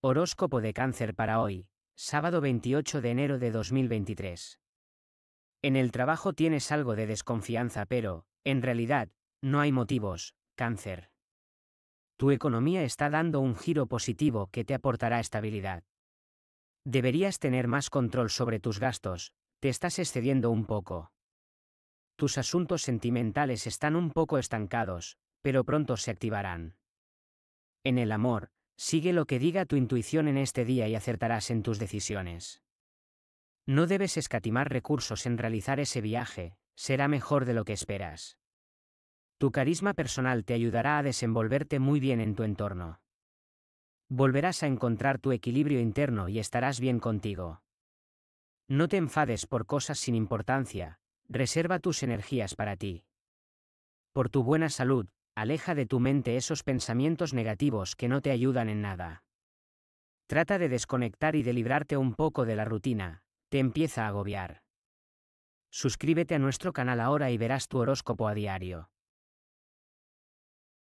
Horóscopo de cáncer para hoy, sábado 28 de enero de 2023. En el trabajo tienes algo de desconfianza, pero, en realidad, no hay motivos, cáncer. Tu economía está dando un giro positivo que te aportará estabilidad. Deberías tener más control sobre tus gastos, te estás excediendo un poco. Tus asuntos sentimentales están un poco estancados, pero pronto se activarán. En el amor, Sigue lo que diga tu intuición en este día y acertarás en tus decisiones. No debes escatimar recursos en realizar ese viaje, será mejor de lo que esperas. Tu carisma personal te ayudará a desenvolverte muy bien en tu entorno. Volverás a encontrar tu equilibrio interno y estarás bien contigo. No te enfades por cosas sin importancia, reserva tus energías para ti. Por tu buena salud, aleja de tu mente esos pensamientos negativos que no te ayudan en nada. Trata de desconectar y de librarte un poco de la rutina, te empieza a agobiar. Suscríbete a nuestro canal ahora y verás tu horóscopo a diario.